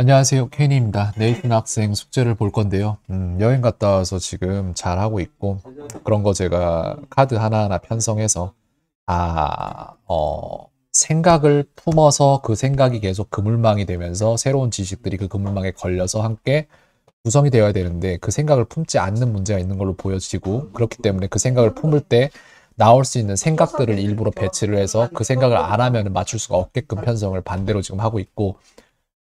안녕하세요. 케니입니다. 네이튼 학생 숙제를 볼 건데요. 음, 여행 갔다 와서 지금 잘하고 있고 그런 거 제가 카드 하나하나 편성해서 아, 어, 생각을 품어서 그 생각이 계속 그물망이 되면서 새로운 지식들이 그 그물망에 걸려서 함께 구성이 되어야 되는데 그 생각을 품지 않는 문제가 있는 걸로 보여지고 그렇기 때문에 그 생각을 품을 때 나올 수 있는 생각들을 일부러 배치를 해서 그 생각을 안 하면 맞출 수가 없게끔 편성을 반대로 지금 하고 있고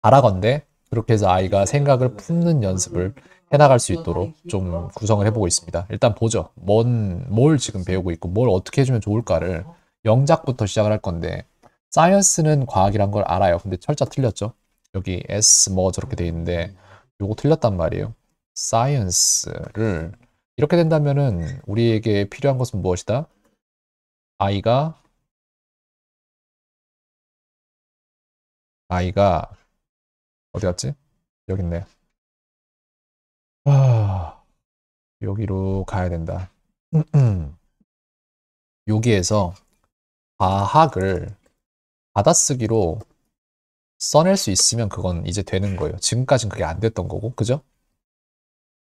바라건대 그렇게 해서 아이가 생각을 품는 연습을 해나갈 수 있도록 좀 구성을 해보고 있습니다. 일단 보죠. 뭔, 뭘 지금 배우고 있고 뭘 어떻게 해주면 좋을까를 영작부터 시작을 할 건데 사이언스는 과학이란 걸 알아요. 근데 철자 틀렸죠? 여기 S 뭐 저렇게 돼 있는데 요거 틀렸단 말이에요. 사이언스를 이렇게 된다면은 우리에게 필요한 것은 무엇이다? 아이가 아이가 어디 갔지? 여기 있네. 아, 여기로 가야 된다. 여기에서 과학을 받아쓰기로 써낼 수 있으면 그건 이제 되는 거예요. 지금까지는 그게 안 됐던 거고, 그죠?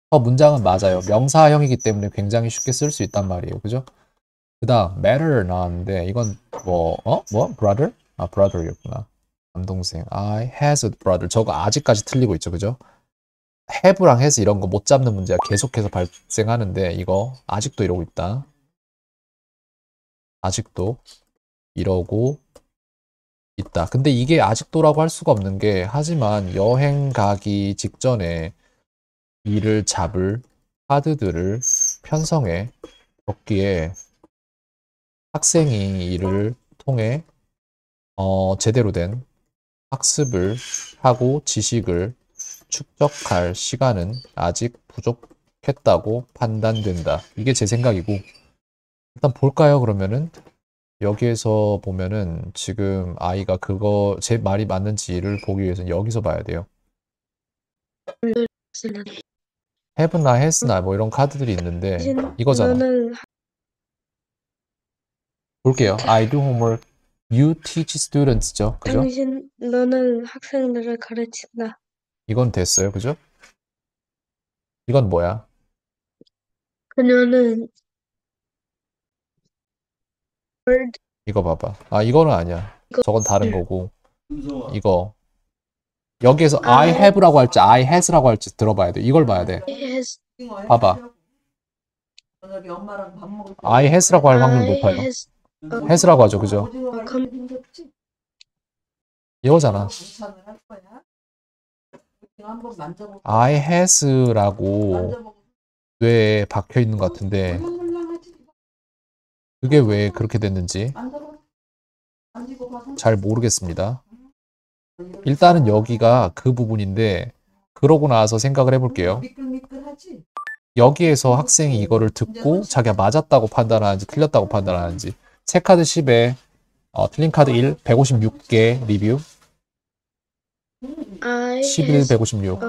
어, 문장은 맞아요. 명사형이기 때문에 굉장히 쉽게 쓸 수 있단 말이에요. 그죠? 그 다음, matter 나왔는데, 이건 뭐, 어? 뭐? brother? 아, brother였구나. 남동생. I has a brother. 저거 아직까지 틀리고 있죠. 그죠? have랑 has 이런 거 못 잡는 문제가 계속해서 발생하는데 이거 아직도 이러고 있다. 아직도 이러고 있다. 근데 이게 아직도라고 할 수가 없는 게 하지만 여행 가기 직전에 이를 잡을 카드들을 편성해 적기에 학생이 이를 통해 어, 제대로 된 학습을 하고 지식을 축적할 시간은 아직 부족했다고 판단된다. 이게 제 생각이고 일단 볼까요? 그러면은 여기에서 보면은 지금 아이가 그거 제 말이 맞는지를 보기 위해서는 여기서 봐야 돼요. have나 has나 뭐 이런 카드들이 있는데 이거잖아. 볼게요. I do homework You teach students죠. 그죠? 당신, 너는 학생들을 가르친다. 이건 됐어요. 그죠? 이건 뭐야? 그녀는 bird 이거 봐봐. 아, 이거는 아니야. 이거- 저건 다른 거고. 이거. 여기에서 I have라고 할지 I has라고 할지 들어봐야 돼. 이걸 봐야 돼. has 봐봐. 엄마랑 밥 먹을 때 I has라고 할 확률 높아요. has has라고 하죠. 그죠? 감... 이거잖아. I has라고 왜 박혀 있는 것 같은데 어, 그게 왜 그렇게 됐는지 잘 모르겠습니다. 음. 어, 일단은 여기가 그 부분인데 그러고 나서 생각을 해볼게요. 음, 여기에서 음, 학생이 이거를 듣고 자기가 맞았다고 판단하는지 틀렸다고 판단하는지 세카드 10에 어, 틀린 카드 1, 156개 리뷰. 11, 156.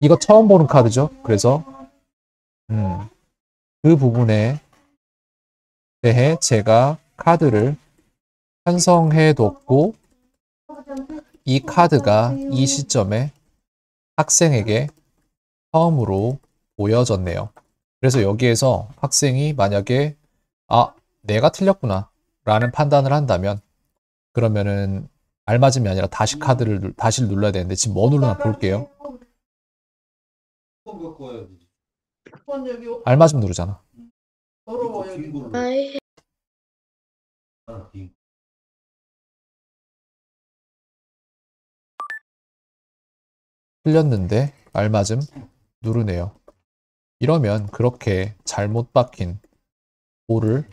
이거 처음 보는 카드죠. 그래서 음, 그 부분에 대해 제가 카드를 편성해 뒀고 이 카드가 이 시점에 학생에게 처음으로 보여졌네요. 그래서 여기에서 학생이 만약에 아 내가 틀렸구나 라는 판단을 한다면 그러면은 알맞음이 아니라 다시 음. 카드를 다시 눌러야 되는데 지금 뭐누르나 볼게요. 뭐 알맞음 누르잖아. 아, 틀렸는데 알맞음 누르네요. 이러면 그렇게 잘못 박힌 볼을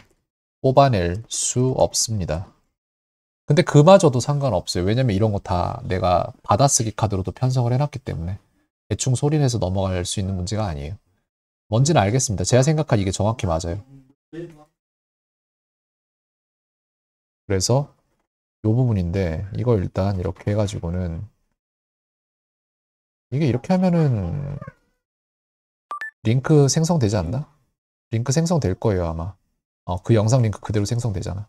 뽑아낼 수 없습니다. 근데 그마저도 상관없어요. 왜냐면 이런 거 다 내가 받아쓰기 카드로도 편성을 해놨기 때문에 대충 소리 내서 넘어갈 수 있는 문제가 아니에요. 뭔지는 알겠습니다. 제가 생각한 이게 정확히 맞아요. 그래서 이 부분인데 이걸 일단 이렇게 해가지고는 이게 이렇게 하면은 링크 생성되지 않나? 링크 생성될 거예요 아마. 어, 그 영상 링크 그대로 생성되잖아.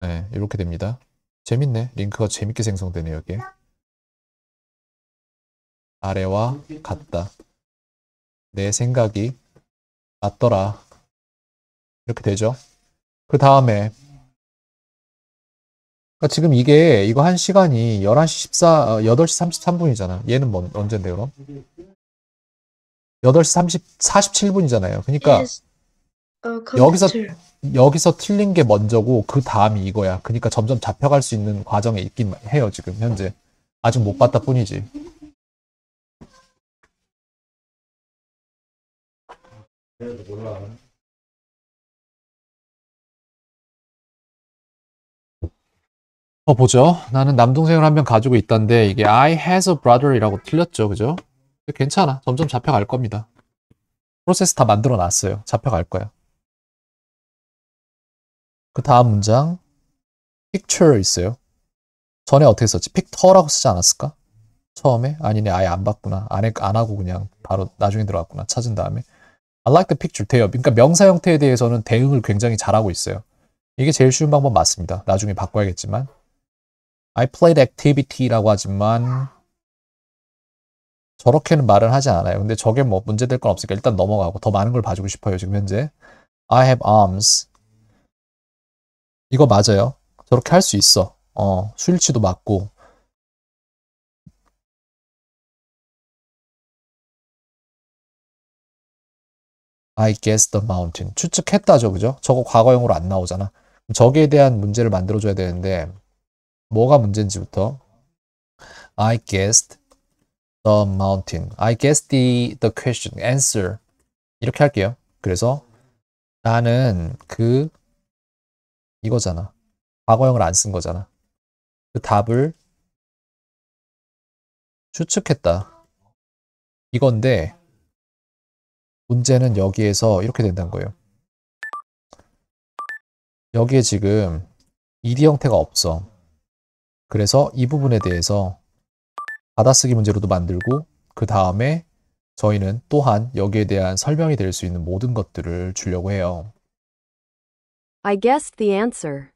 네, 이렇게 됩니다. 재밌네. 링크가 재밌게 생성되네요, 여기. 아래와 같다. 내 생각이 맞더라. 이렇게 되죠. 그 다음에 그러니까 지금 이게 이거 한 시간이 11시 14, 8시 33분이잖아. 얘는 뭔, 언젠데 그럼? 8시 30, 47분이잖아요. 그러니까 어, 여기서 사실 여기서 틀린 게 먼저고 그 다음이 이거야. 그러니까 점점 잡혀갈 수 있는 과정에 있긴 해요 지금 현재. 아직 못 봤다 뿐이지. 어 보죠. 나는 남동생을 한 명 가지고 있던데 이게 I has a brother이라고 틀렸죠, 그죠? 괜찮아. 점점 잡혀갈 겁니다. 프로세스 다 만들어 놨어요. 잡혀갈 거야. 그 다음 문장 picture 있어요. 전에 어떻게 썼지? p i c t u r e 라고 쓰지 않았을까? 처음에? 아니네 아예 안 봤구나. 안, 해, 안 하고 그냥 바로 나중에 들어왔구나 찾은 다음에 I like the picture 대여. 그러니까 명사 형태에 대해서는 대응을 굉장히 잘하고 있어요. 이게 제일 쉬운 방법 맞습니다. 나중에 바꿔야겠지만 I played activity라고 하지만 저렇게는 말을 하지 않아요. 근데 저게 뭐 문제될 건 없으니까 일단 넘어가고 더 많은 걸 봐주고 싶어요. 지금 현재 I have arms 이거 맞아요. 저렇게 할 수 있어. 어, 수일치도 맞고. I guess the mountain. 추측했다죠, 그죠? 저거 과거형으로 안 나오잖아. 저기에 대한 문제를 만들어줘야 되는데, 뭐가 문제인지부터. I guessed the mountain. I guessed the, the question, answer. 이렇게 할게요. 그래서 나는 그 이거잖아. 과거형을 안 쓴 거잖아. 그 답을 추측했다. 이건데 문제는 여기에서 이렇게 된다는 거예요. 여기에 지금 2D 형태가 없어. 그래서 이 부분에 대해서 받아쓰기 문제로도 만들고 그 다음에 저희는 또한 여기에 대한 설명이 될 수 있는 모든 것들을 주려고 해요. I guessed the answer.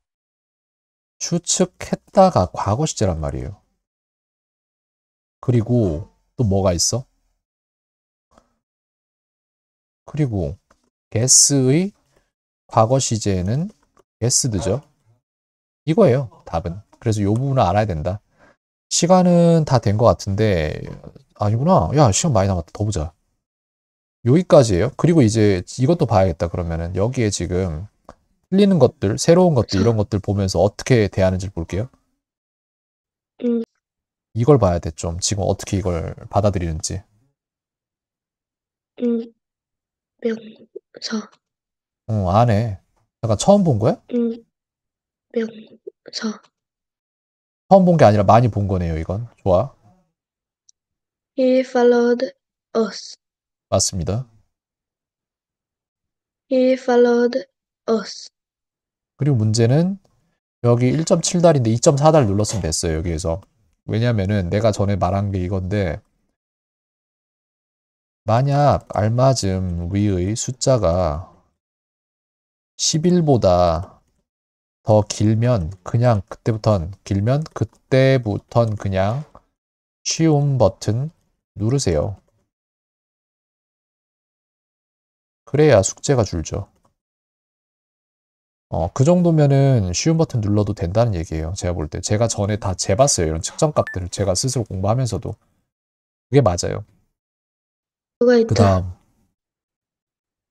추측했다가 과거 시제란 말이에요. 그리고 또 뭐가 있어? 그리고 guess의 과거 시제는 guessed죠. 이거예요, 답은. 그래서 이 부분을 알아야 된다. 시간은 다 된 것 같은데 아니구나. 야, 시간 많이 남았다. 더 보자. 여기까지예요. 그리고 이제 이것도 봐야겠다. 그러면은 여기에 지금 틀리는 것들, 새로운 것들 이런 것들 보면서 어떻게 대하는지 볼게요. 음. 이걸 봐야 돼, 좀. 지금 어떻게 이걸 받아들이는지. 음, 명사. 응, 안 해. 잠깐 처음 본 거야? 음, 명사. 처음 본 게 아니라 많이 본 거네요, 이건. 좋아. He followed us. 맞습니다. He followed us. 그리고 문제는 여기 1.7달인데 2.4달 눌렀으면 됐어요. 여기에서. 왜냐면은 내가 전에 말한 게 이건데 만약 알맞음 위의 숫자가 11보다 더 길면 그냥 그때부턴 길면 그때부턴 그냥 쉬운 버튼 누르세요. 그래야 숙제가 줄죠. 어, 그 정도면은 쉬운 버튼 눌러도 된다는 얘기예요. 제가 볼 때. 제가 전에 다 재봤어요. 이런 측정값들을 제가 스스로 공부하면서도. 그게 맞아요. 그 다음.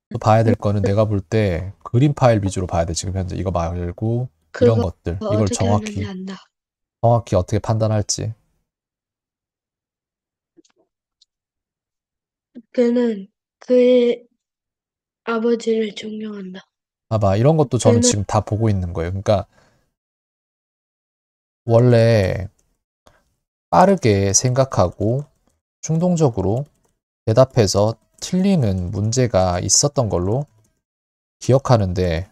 또 봐야 될 거는 내가 볼 때 그림 파일 위주로 봐야 돼. 지금 현재 이거 말고 이런 것들. 이걸 정확히. 정확히 어떻게 판단할지. 그는 그의 아버지를 존경한다. 봐봐. 이런 것도 저는 음. 지금 다 보고 있는 거예요. 그러니까 원래 빠르게 생각하고 충동적으로 대답해서 틀리는 문제가 있었던 걸로 기억하는데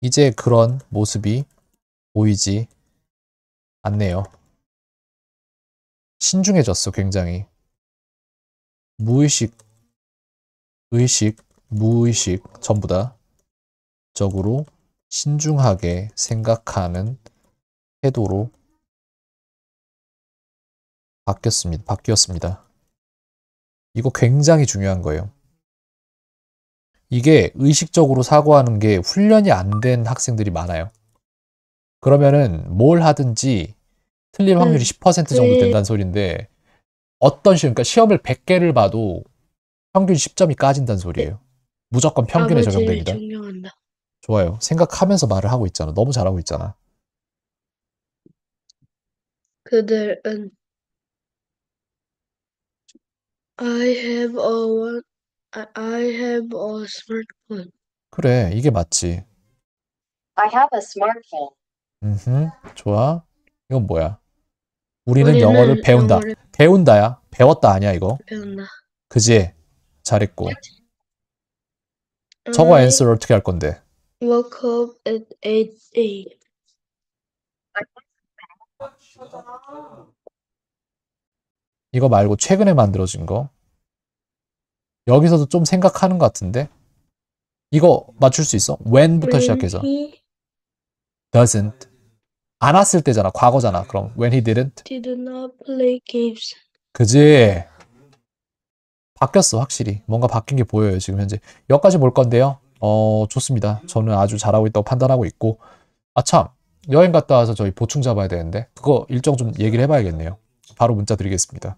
이제 그런 모습이 보이지 않네요. 신중해졌어, 굉장히. 무의식, 의식, 무의식 전부 다. 적으로 신중하게 생각하는 태도로 바뀌었습니다. 바뀌었습니다. 이거 굉장히 중요한 거예요. 이게 의식적으로 사고하는 게 훈련이 안 된 학생들이 많아요. 그러면은 뭘 하든지 틀릴 확률이 음, 10% 정도 네. 된다는 소리인데 어떤 시험, 그러니까 시험을 100개를 봐도 평균 10점이 까진다는 소리예요. 네. 무조건 평균에 아, 적용됩니다. 적용한다. 좋아요. 생각하면서 말을 하고 있잖아. 너무 잘하고 있잖아. 그들은 I have a one, I have a smartphone. 그래, 이게 맞지. I have a smartphone. 음, 좋아. 이건 뭐야? 우리는 우리는 영어를 배운다. 영어를 배운다야. 배웠다 아니야, 이거. 배운다. 그지? 잘했고. 네. 저거 I, a n s 어떻게 할 건데? woke up at 8 a.m. 이거 말고 최근에 만들어진 거. 여기서도 좀 생각하는 것 같은데. 이거 맞출 수 있어? when부터 시작해서. doesn't. 안 왔을 때잖아. 과거잖아. 그럼 when he didn't. Did not play games. 그지? 바뀌었어, 확실히. 뭔가 바뀐 게 보여요, 지금 현재. 여기까지 볼 건데요. 어, 좋습니다. 저는 아주 잘하고 있다고 판단하고 있고. 아, 참. 여행 갔다 와서 저희 보충 잡아야 되는데, 그거 일정 좀 얘기를 해봐야겠네요. 바로 문자 드리겠습니다.